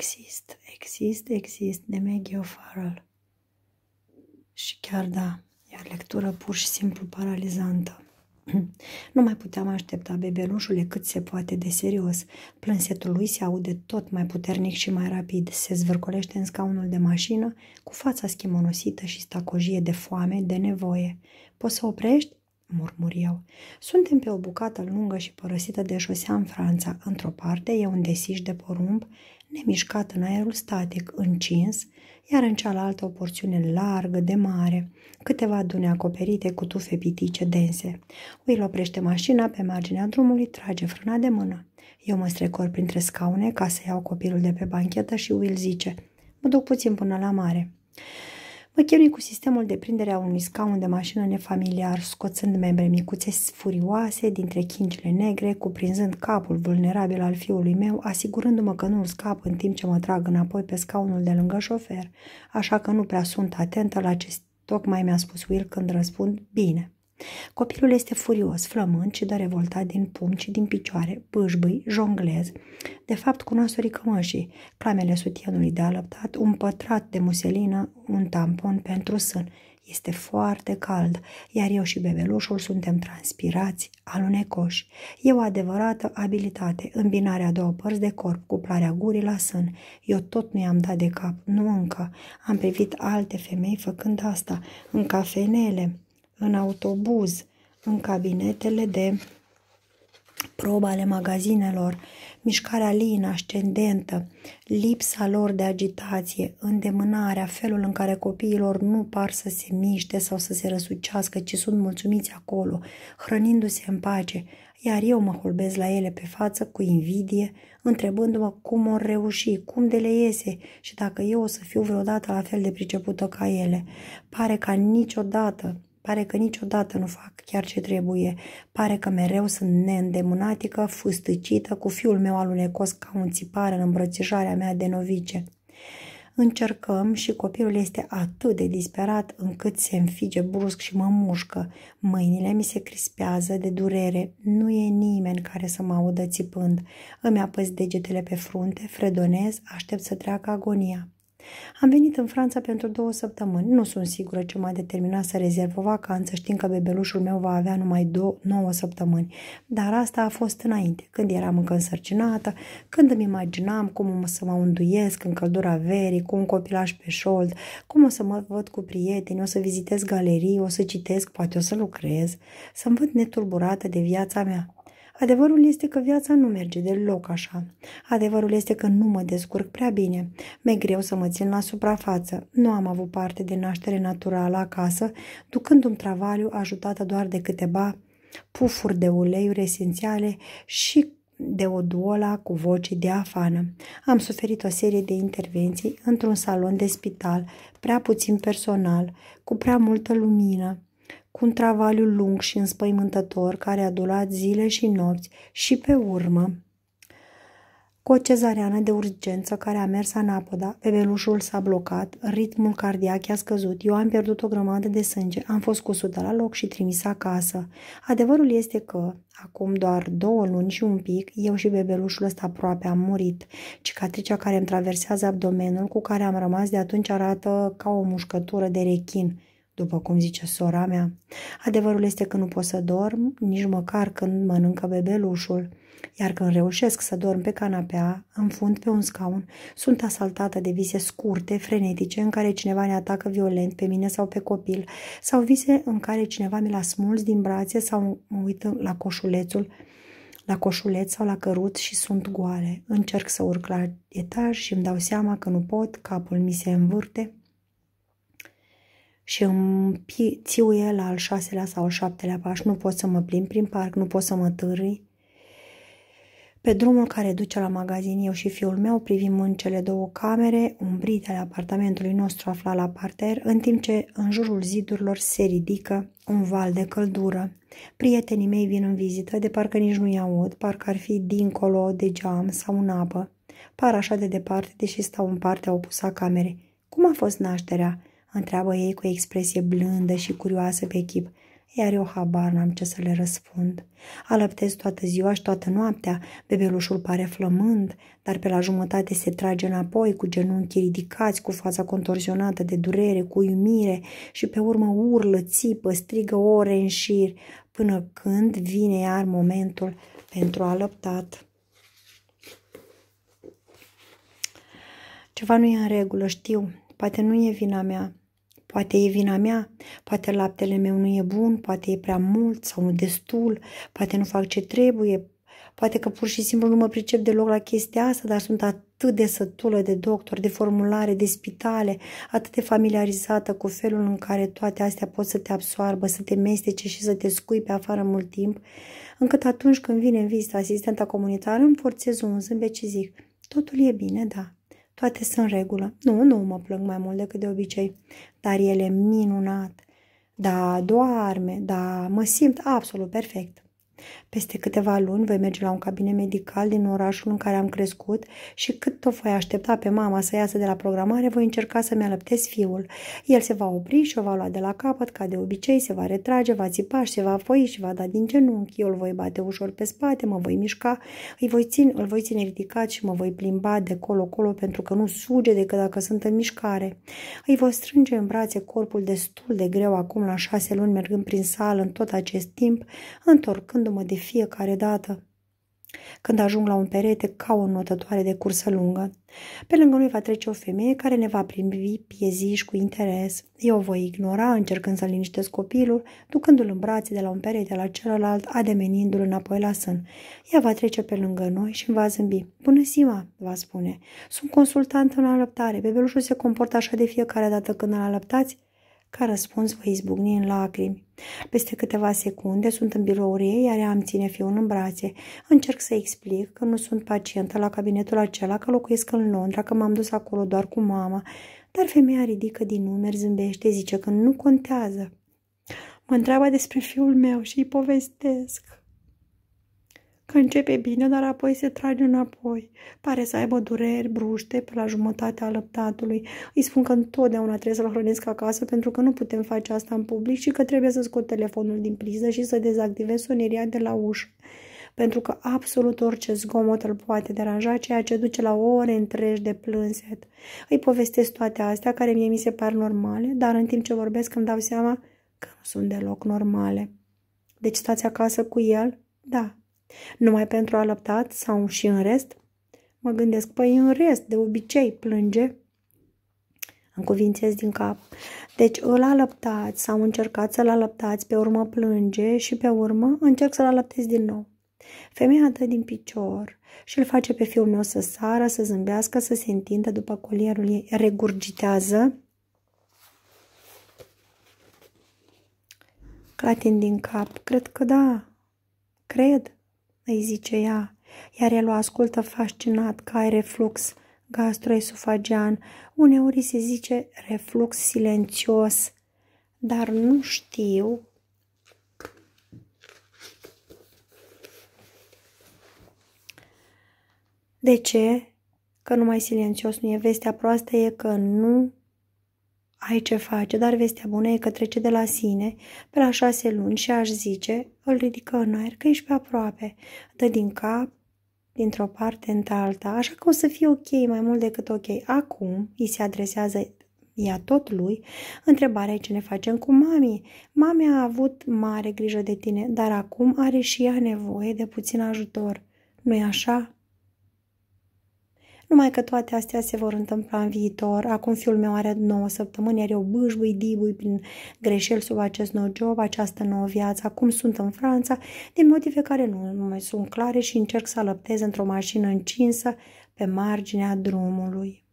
Exist, exist, exist de Maggie O'Farrell. Și chiar da, e o lectură pur și simplu paralizantă. Nu mai puteam aștepta bebelușul cât se poate de serios. Plânsetul lui se aude tot mai puternic și mai rapid. Se zvârcolește în scaunul de mașină, cu fața schimonosită și stacojie de foame, de nevoie. Poți să oprești? murmur eu. Suntem pe o bucată lungă și părăsită de șosea în Franța. Într-o parte e un desiș de porumb, nemișcat în aerul static, încins, iar în cealaltă o porțiune largă de mare, câteva dune acoperite cu tufe pitice dense. Will oprește mașina pe marginea drumului, trage frâna de mână. Eu mă strecor printre scaune ca să iau copilul de pe banchetă și Will zice, mă duc puțin până la mare. Mă chinui cu sistemul de prindere a unui scaun de mașină nefamiliar, scoțând membre micuțe furioase dintre chincile negre, cuprinzând capul vulnerabil al fiului meu, asigurându-mă că nu-l scap în timp ce mă trag înapoi pe scaunul de lângă șofer, așa că nu prea sunt atentă la ce tocmai mi-a spus Will când răspund bine. Copilul este furios, flămând și dă revoltat din pumni și din picioare, pâșbâi, jonglez, de fapt cu nasuri cămășii, clamele sutienului de alăptat, un pătrat de muselină, un tampon pentru sân. Este foarte cald, iar eu și bebelușul suntem transpirați, alunecoși. E o adevărată abilitate, îmbinarea două părți de corp, cuplarea gurii la sân. Eu tot nu i-am dat de cap, nu încă. Am privit alte femei făcând asta, în cafenele, în autobuz, în cabinetele de probă ale magazinelor, mișcarea în ascendentă, lipsa lor de agitație, îndemânarea, felul în care copiilor nu par să se miște sau să se răsucească, ci sunt mulțumiți acolo, hrănindu-se în pace, iar eu mă holbez la ele pe față cu invidie, întrebându-mă cum o reuși, cum de le iese și dacă eu o să fiu vreodată la fel de pricepută ca ele. Pare ca niciodată Pare că niciodată nu fac chiar ce trebuie. Pare că mereu sunt neîndemânatică, fustăcită, cu fiul meu alunecos ca un țipar în îmbrățișarea mea de novice. Încercăm și copilul este atât de disperat încât se înfige brusc și mă mușcă. Mâinile mi se crispează de durere. Nu e nimeni care să mă audă țipând. Îmi apăs degetele pe frunte, fredonez, aștept să treacă agonia. Am venit în Franța pentru două săptămâni. Nu sunt sigură ce m-a determinat să rezerv o vacanță. știind că bebelușul meu va avea numai două, nouă săptămâni. Dar asta a fost înainte, când eram încă însărcinată, când îmi imaginam cum o să mă unduiesc în căldura verii, cu un copilaș pe șold, cum o să mă văd cu prieteni, o să vizitez galerii, o să citesc, poate o să lucrez, să-mi văd neturburată de viața mea. Adevărul este că viața nu merge deloc așa. Adevărul este că nu mă descurc prea bine. Mi-e greu să mă țin la suprafață. Nu am avut parte de naștere naturală acasă, ducând un travaliu ajutată doar de câteva pufuri de uleiuri esențiale și de o duola cu voce de afană. Am suferit o serie de intervenții într-un salon de spital, prea puțin personal, cu prea multă lumină, cu un travaliu lung și înspăimântător care a durat zile și nopți și pe urmă cu o cezareană de urgență care a mers anapoda, bebelușul s-a blocat, ritmul cardiac i-a scăzut, eu am pierdut o grămadă de sânge, am fost cusută la loc și trimis acasă. Adevărul este că, acum doar două luni și un pic, eu și bebelușul ăsta aproape am murit. Cicatricea care îmi traversează abdomenul, cu care am rămas de atunci, arată ca o mușcătură de rechin după cum zice sora mea. Adevărul este că nu pot să dorm, nici măcar când mănâncă bebelușul. Iar când reușesc să dorm pe canapea, în fund pe un scaun, sunt asaltată de vise scurte, frenetice, în care cineva ne atacă violent pe mine sau pe copil, sau vise în care cineva mi l-a smuls din brațe sau mă uit la coșulețul la coșuleț sau la căruț și sunt goale. Încerc să urc la etaj și îmi dau seama că nu pot, capul mi se învârte, și îmi țiuie la al șaselea sau al șaptelea pas. Nu pot să mă plimb prin parc, nu pot să mă târâi. Pe drumul care duce la magazin, eu și fiul meu privim în cele două camere umbrite ale apartamentului nostru aflat la parter, în timp ce în jurul zidurilor se ridică un val de căldură. Prietenii mei vin în vizită, de parcă nici nu-i aud, parcă ar fi dincolo de geam sau în apă. Par așa de departe, deși stau în partea opusă a camerei. Cum a fost nașterea? Întreabă ei cu expresie blândă și curioasă pe chip, iar eu habar n-am ce să le răspund. Alăptez toată ziua și toată noaptea, bebelușul pare flămând, dar pe la jumătate se trage înapoi cu genunchii ridicați, cu fața contorsionată de durere, cu iumire și pe urmă urlă, țipă, strigă ore în șir, până când vine iar momentul pentru alăptat. Ceva nu e în regulă, știu, Poate nu e vina mea. Poate e vina mea, poate laptele meu nu e bun, poate e prea mult sau nu destul, poate nu fac ce trebuie, poate că pur și simplu nu mă pricep deloc la chestia asta, dar sunt atât de sătulă de doctor, de formulare, de spitale, atât de familiarizată cu felul în care toate astea pot să te absoarbă, să te mestece și să te scui pe afară mult timp, încât atunci când vine în vizită asistenta comunitară îmi forțez un zâmbet și zic, totul e bine, da, toate sunt regulă. Nu, nu mă plâng mai mult decât de obicei. Dar el e minunat. Da, doarme, da, mă simt absolut perfect. Peste câteva luni voi merge la un cabinet medical din orașul în care am crescut și cât o voi aștepta pe mama să iasă de la programare, voi încerca să-mi alăptez fiul. El se va opri și o va lua de la capăt, ca de obicei, se va retrage, va țipa și se va foi și va da din genunchi. Eu îl voi bate ușor pe spate, mă voi mișca, îi voi țin, îl voi ține ridicat și mă voi plimba de colo-colo pentru că nu suge decât dacă sunt în mișcare. Îi voi strânge în brațe corpul destul de greu acum la șase luni mergând prin sală în tot acest timp, întorcând tulburându-mă de fiecare dată. Când ajung la un perete, ca o notătoare de cursă lungă. Pe lângă noi va trece o femeie care ne va primi pieziși cu interes. Eu o voi ignora, încercând să liniștesc copilul, ducându-l în brațe de la un perete la celălalt, ademenindu-l înapoi la sân. Ea va trece pe lângă noi și îmi va zâmbi. Bună ziua, va spune. Sunt consultant în alăptare. Bebelușul se comportă așa de fiecare dată când îl alăptați? Ca răspuns voi izbucni în lacrimi. Peste câteva secunde sunt în birourie, iar ea îmi ține fiul în brațe. Încerc să explic că nu sunt pacientă la cabinetul acela, că locuiesc în Londra, că m-am dus acolo doar cu mama. Dar femeia ridică din numeri, zâmbește, zice că nu contează. Mă întreabă despre fiul meu și îi povestesc că începe bine, dar apoi se trage înapoi. Pare să aibă dureri, bruște pe la jumătatea lăptatului. Îi spun că întotdeauna trebuie să-l hrănesc acasă pentru că nu putem face asta în public și că trebuie să scot telefonul din priză și să dezactivez soneria de la ușă. Pentru că absolut orice zgomot îl poate deranja, ceea ce duce la ore întregi de plânset. Îi povestesc toate astea, care mie mi se par normale, dar în timp ce vorbesc îmi dau seama că nu sunt deloc normale. Deci stați acasă cu el? Da, numai pentru alăptat sau și în rest? Mă gândesc, păi în rest, de obicei plânge. Îmi cuvințez din cap. Deci îl alăptați sau încercați să-l alăptați, pe urmă plânge și pe urmă încerc să-l alăptez din nou. Femeia dă din picior și îl face pe fiul meu să sară, să zâmbească, să se întindă după colierul ei, regurgitează. Clatin din cap. Cred că da. Cred îi zice ea, iar el o ascultă fascinat că ai reflux gastroesofagian, uneori se zice reflux silențios, dar nu știu de ce, că numai silențios nu e vestea proastă, e că nu ai ce face, dar vestea bună e că trece de la sine, pe la șase luni și aș zice, îl ridică în aer că ești pe aproape, dă din cap, dintr-o parte în alta, așa că o să fie ok, mai mult decât ok. Acum îi se adresează ea tot lui, întrebarea e ce ne facem cu mami. Mami a avut mare grijă de tine, dar acum are și ea nevoie de puțin ajutor. nu e așa? Numai că toate astea se vor întâmpla în viitor. Acum fiul meu are 9 săptămâni, iar eu bâșbui, dibui prin greșeli sub acest nou job, această nouă viață. Acum sunt în Franța, din motive care nu, nu mai sunt clare și încerc să alăptez într-o mașină încinsă pe marginea drumului.